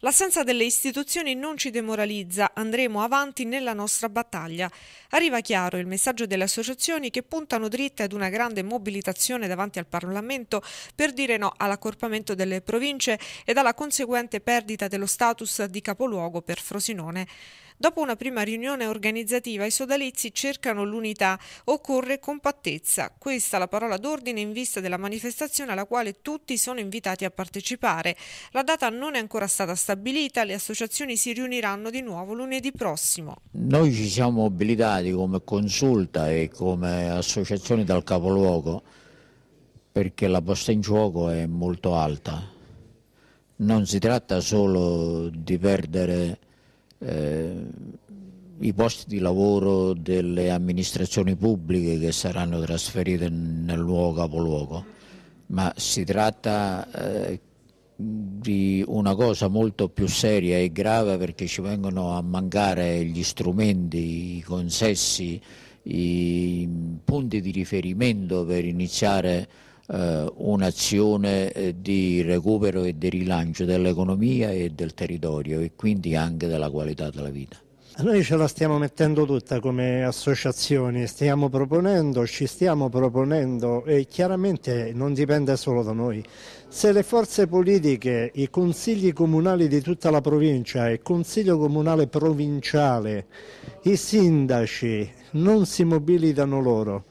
L'assenza delle istituzioni non ci demoralizza, andremo avanti nella nostra battaglia. Arriva chiaro il messaggio delle associazioni che puntano dritte ad una grande mobilitazione davanti al Parlamento per dire no all'accorpamento delle province ed alla conseguente perdita dello status di capoluogo per Frosinone. Dopo una prima riunione organizzativa i sodalizi cercano l'unità, occorre compattezza. Questa è la parola d'ordine in vista della manifestazione alla quale tutti sono invitati a partecipare. La data non è ancora stata stabilita, le associazioni si riuniranno di nuovo lunedì prossimo. Noi ci siamo mobilitati come consulta e come associazioni dal capoluogo perché la posta in gioco è molto alta. Non si tratta solo di perdere eh, i posti di lavoro delle amministrazioni pubbliche che saranno trasferite nel nuovo capoluogo, ma si tratta eh, di una cosa molto più seria e grave perché ci vengono a mancare gli strumenti, i consessi, i punti di riferimento per iniziare eh, un'azione eh, di recupero e di rilancio dell'economia e del territorio e quindi anche della qualità della vita. Noi ce la stiamo mettendo tutta come associazioni, stiamo proponendo, ci stiamo proponendo e chiaramente non dipende solo da noi. Se le forze politiche, i consigli comunali di tutta la provincia, il consiglio comunale provinciale, i sindaci non si mobilitano loro,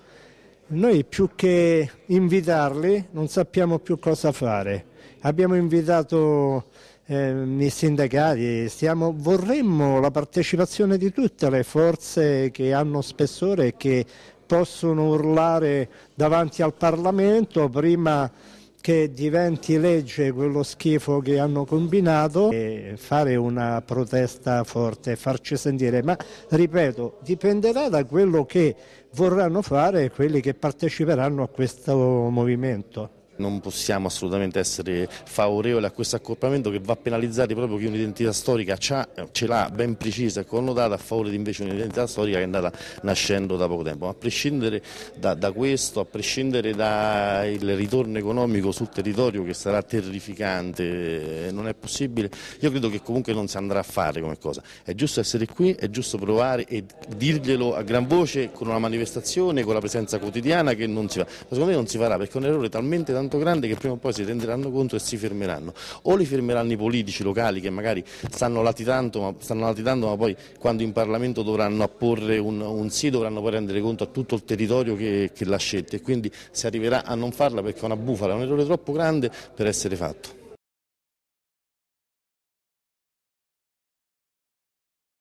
noi più che invitarli non sappiamo più cosa fare. Abbiamo invitato eh, i sindacati, stiamo, vorremmo la partecipazione di tutte le forze che hanno spessore e che possono urlare davanti al Parlamento prima di che diventi legge quello schifo che hanno combinato e fare una protesta forte, farci sentire, ma ripeto, dipenderà da quello che vorranno fare quelli che parteciperanno a questo movimento. Non possiamo assolutamente essere favorevoli a questo accorpamento che va a penalizzare proprio chi un'identità storica ce l'ha ben precisa e connotata a favore di invece un'identità storica che è andata nascendo da poco tempo. a prescindere da, da questo, a prescindere dal ritorno economico sul territorio che sarà terrificante, eh, non è possibile, io credo che comunque non si andrà a fare come cosa. È giusto essere qui, è giusto provare e dirglielo a gran voce con una manifestazione, con la presenza quotidiana che non si fa. Ma secondo me non si farà perché è un errore talmente tanto tanto grande che prima o poi si renderanno conto e si fermeranno. O li fermeranno i politici locali che magari stanno latitando, ma, stanno latitando, ma poi quando in Parlamento dovranno apporre un, un, sì, dovranno poi rendere conto a tutto il territorio che, che l'ha scelta e quindi si arriverà a non farla perché è una bufala, è un errore troppo grande per essere fatto.